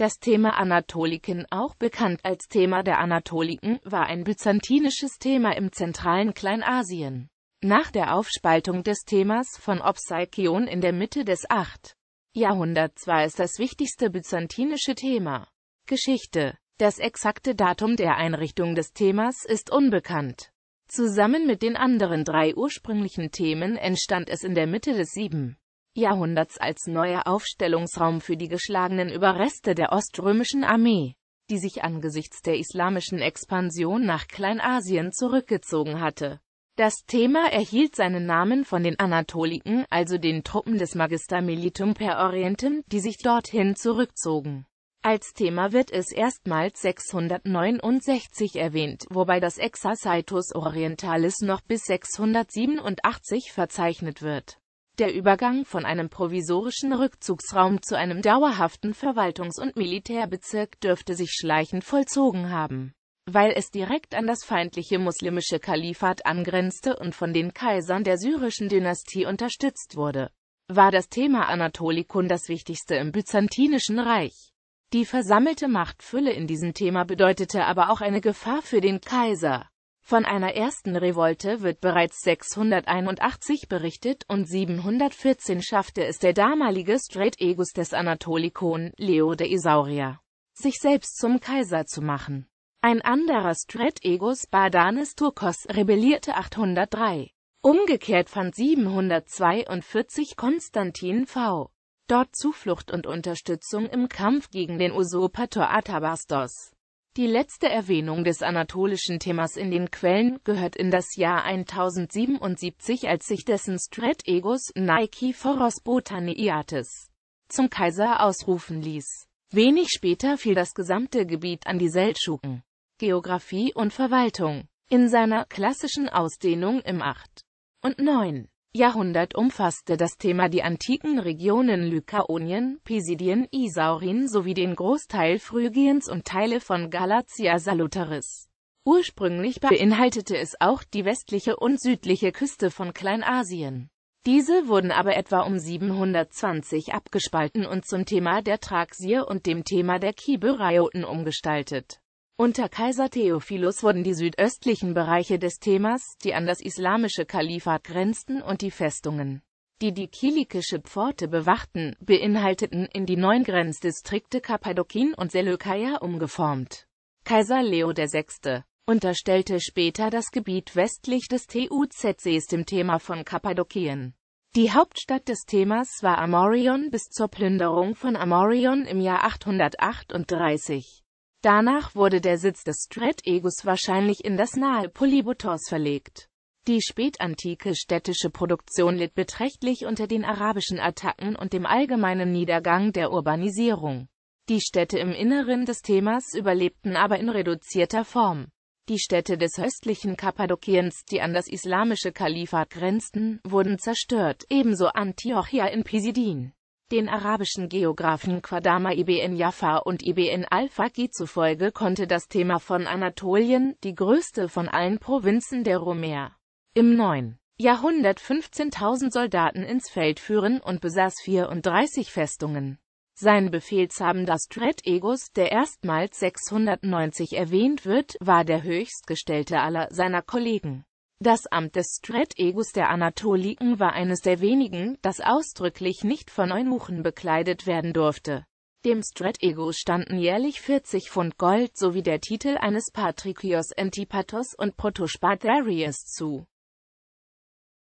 Das Thema Anatoliken, auch bekannt als Thema der Anatoliken, war ein byzantinisches Thema im zentralen Kleinasien. Nach der Aufspaltung des Themas von Opsaikion in der Mitte des 8. Jahrhunderts war es das wichtigste byzantinische Thema. Geschichte Das exakte Datum der Einrichtung des Themas ist unbekannt. Zusammen mit den anderen drei ursprünglichen Themen entstand es in der Mitte des 7. Jahrhunderts als neuer Aufstellungsraum für die geschlagenen Überreste der oströmischen Armee, die sich angesichts der islamischen Expansion nach Kleinasien zurückgezogen hatte. Das Thema erhielt seinen Namen von den Anatoliken, also den Truppen des Magister Militum per Orientem, die sich dorthin zurückzogen. Als Thema wird es erstmals 669 erwähnt, wobei das Exercitus Orientalis noch bis 687 verzeichnet wird der Übergang von einem provisorischen Rückzugsraum zu einem dauerhaften Verwaltungs- und Militärbezirk dürfte sich schleichend vollzogen haben. Weil es direkt an das feindliche muslimische Kalifat angrenzte und von den Kaisern der syrischen Dynastie unterstützt wurde, war das Thema Anatolikon das wichtigste im byzantinischen Reich. Die versammelte Machtfülle in diesem Thema bedeutete aber auch eine Gefahr für den Kaiser. Von einer ersten Revolte wird bereits 681 berichtet und 714 schaffte es der damalige Straight Egus des Anatolikon, Leo der Isaurier, sich selbst zum Kaiser zu machen. Ein anderer Straight Egus, Bardanes Turkos rebellierte 803. Umgekehrt fand 742 Konstantin V. dort Zuflucht und Unterstützung im Kampf gegen den Usurpator Atabastos. Die letzte Erwähnung des anatolischen Themas in den Quellen gehört in das Jahr 1077, als sich dessen Strat Egos Nike Foros Botaniates zum Kaiser ausrufen ließ. Wenig später fiel das gesamte Gebiet an die Seltschuken. Geographie und Verwaltung in seiner klassischen Ausdehnung im 8. und 9. Jahrhundert umfasste das Thema die antiken Regionen Lykaonien, Pisidien, Isaurien sowie den Großteil Phrygiens und Teile von Galatia Salutaris. Ursprünglich beinhaltete es auch die westliche und südliche Küste von Kleinasien. Diese wurden aber etwa um 720 abgespalten und zum Thema der Thrakier und dem Thema der Kybereoten umgestaltet unter Kaiser Theophilus wurden die südöstlichen Bereiche des Themas, die an das islamische Kalifat grenzten und die Festungen, die die kilikische Pforte bewachten, beinhalteten in die neuen Grenzdistrikte Kappadokien und Seleukeia umgeformt. Kaiser Leo VI. unterstellte später das Gebiet westlich des TUZCs dem Thema von Kappadokien. Die Hauptstadt des Themas war Amorion bis zur Plünderung von Amorion im Jahr 838. Danach wurde der Sitz des Egus wahrscheinlich in das nahe Polybotos verlegt. Die spätantike städtische Produktion litt beträchtlich unter den arabischen Attacken und dem allgemeinen Niedergang der Urbanisierung. Die Städte im Inneren des Themas überlebten aber in reduzierter Form. Die Städte des östlichen Kappadokiens, die an das islamische Kalifat grenzten, wurden zerstört, ebenso Antiochia in Pisidin. Den arabischen Geographen Qadama ibn Jaffa und ibn al-Faqih zufolge konnte das Thema von Anatolien, die größte von allen Provinzen der Rumäer, im 9. Jahrhundert 15.000 Soldaten ins Feld führen und besaß 34 Festungen. Sein Befehlshabender Strategos, der erstmals 690 erwähnt wird, war der höchstgestellte aller seiner Kollegen. Das Amt des Strategus der Anatoliken war eines der wenigen, das ausdrücklich nicht von Eunuchen bekleidet werden durfte. Dem Strategus standen jährlich 40 Pfund Gold sowie der Titel eines Patrikios Antipatos und Protospaterius zu